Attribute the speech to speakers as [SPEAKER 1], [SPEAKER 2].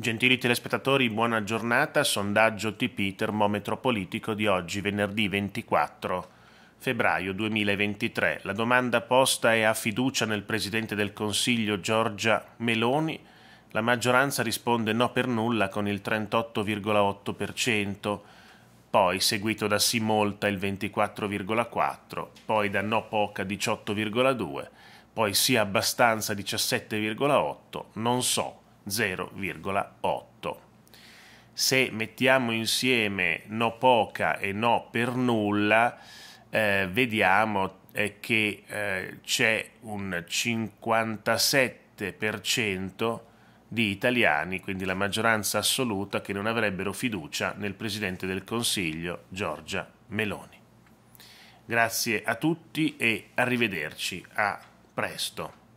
[SPEAKER 1] Gentili telespettatori, buona giornata. Sondaggio TP termometro politico di oggi, venerdì 24 febbraio 2023. La domanda posta è a fiducia nel Presidente del Consiglio Giorgia Meloni. La maggioranza risponde no per nulla con il 38,8%, poi seguito da sì molta il 24,4%, poi da no poca 18,2%, poi sì abbastanza 17,8%, non so 0,8. Se mettiamo insieme no poca e no per nulla, eh, vediamo eh, che eh, c'è un 57% di italiani, quindi la maggioranza assoluta, che non avrebbero fiducia nel Presidente del Consiglio Giorgia Meloni. Grazie a tutti e arrivederci a presto.